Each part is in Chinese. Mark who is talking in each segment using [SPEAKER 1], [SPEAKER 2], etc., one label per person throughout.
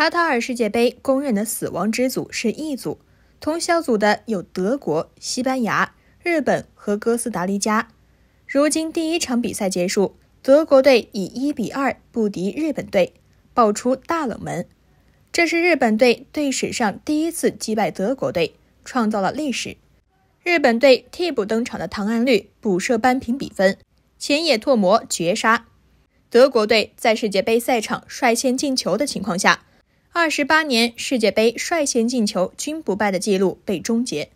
[SPEAKER 1] 卡塔尔世界杯公认的死亡之组是 E 组，同小组的有德国、西班牙、日本和哥斯达黎加。如今第一场比赛结束，德国队以一比二不敌日本队，爆出大冷门。这是日本队队史上第一次击败德国队，创造了历史。日本队替补登场的唐安律补射扳平比分，浅野拓磨绝杀。德国队在世界杯赛场率先进球的情况下。二十八年世界杯率先进球均不败的记录被终结。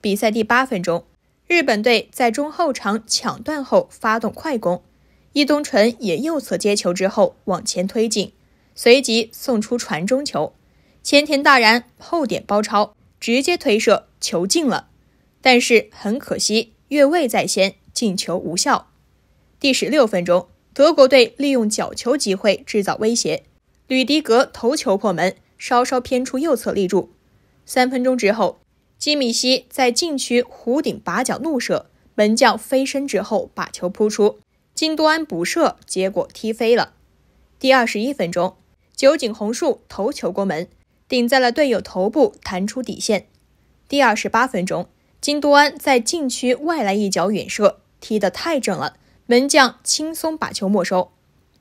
[SPEAKER 1] 比赛第八分钟，日本队在中后场抢断后发动快攻，伊东纯也右侧接球之后往前推进，随即送出传中球，前田大然后点包抄，直接推射球进了。但是很可惜，越位在先，进球无效。第十六分钟，德国队利用角球机会制造威胁。吕迪格头球破门，稍稍偏出右侧立柱。三分钟之后，基米希在禁区弧顶拔脚怒射，门将飞身之后把球扑出。金多安补射，结果踢飞了。第二十一分钟，酒井宏树头球过门，顶在了队友头部，弹出底线。第二十八分钟，金多安在禁区外来一脚远射，踢得太正了，门将轻松把球没收。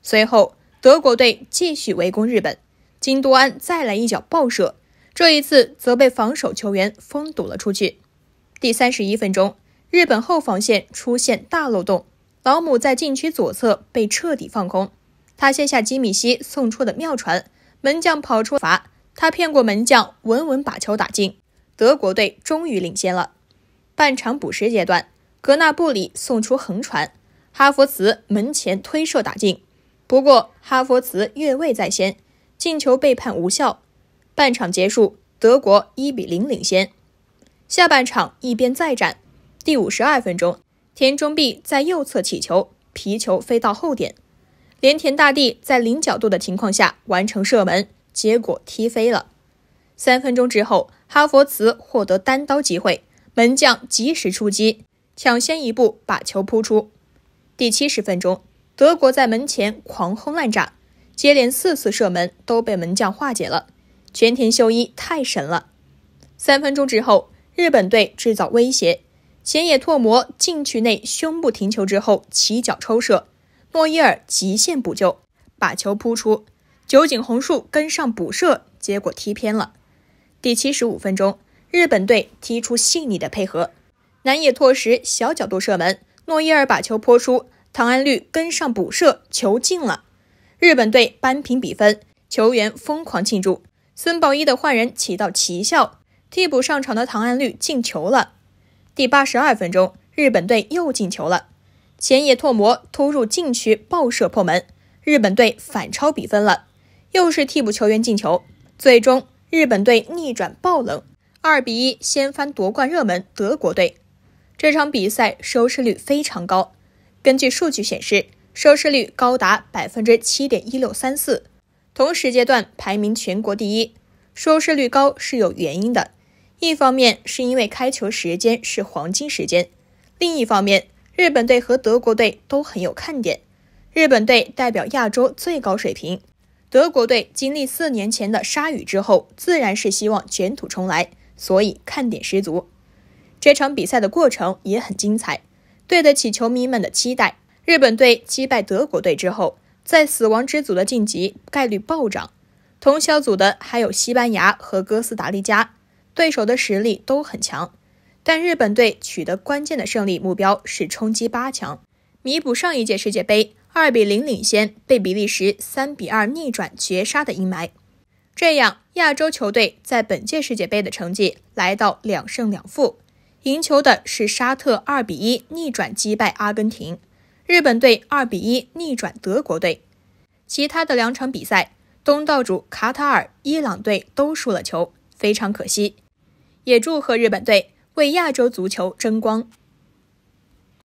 [SPEAKER 1] 随后。德国队继续围攻日本，金都安再来一脚爆射，这一次则被防守球员封堵了出去。第三十一分钟，日本后防线出现大漏洞，老姆在禁区左侧被彻底放空，他卸下基米希送出的妙传，门将跑出罚，他骗过门将，稳稳把球打进。德国队终于领先了。半场补时阶段，格纳布里送出横传，哈弗茨门前推射打进。不过，哈弗茨越位在先，进球被判无效。半场结束，德国一比零领先。下半场一边再战。第五十二分钟，田中碧在右侧起球，皮球飞到后点，连田大地在零角度的情况下完成射门，结果踢飞了。三分钟之后，哈弗茨获得单刀机会，门将及时出击，抢先一步把球扑出。第七十分钟。德国在门前狂轰滥炸，接连四次射门都被门将化解了。全田秀一太神了。三分钟之后，日本队制造威胁，前野拓磨禁区内胸部停球之后起脚抽射，诺伊尔极限补救把球扑出，酒井宏树跟上补射，结果踢偏了。第七十五分钟，日本队踢出细腻的配合，南野拓实小角度射门，诺伊尔把球扑出。唐安律跟上补射，球进了，日本队扳平比分，球员疯狂庆祝。孙宝一的换人起到奇效，替补上场的唐安律进球了。第八十二分钟，日本队又进球了，前野拓磨突入禁区爆射破门，日本队反超比分了，又是替补球员进球。最终，日本队逆转爆冷，二比一掀翻夺冠热门德国队。这场比赛收视率非常高。根据数据显示，收视率高达百分之七点一六三四，同时阶段排名全国第一。收视率高是有原因的，一方面是因为开球时间是黄金时间，另一方面日本队和德国队都很有看点。日本队代表亚洲最高水平，德国队经历四年前的鲨鱼之后，自然是希望卷土重来，所以看点十足。这场比赛的过程也很精彩。对得起球迷们的期待。日本队击败德国队之后，在死亡之组的晋级概率暴涨。同小组的还有西班牙和哥斯达黎加，对手的实力都很强。但日本队取得关键的胜利，目标是冲击八强，弥补上一届世界杯二比零领先被比利时三比二逆转绝杀的阴霾。这样，亚洲球队在本届世界杯的成绩来到两胜两负。赢球的是沙特，二比一逆转击败阿根廷；日本队二比一逆转德国队。其他的两场比赛，东道主卡塔尔、伊朗队都输了球，非常可惜。也祝贺日本队为亚洲足球争光。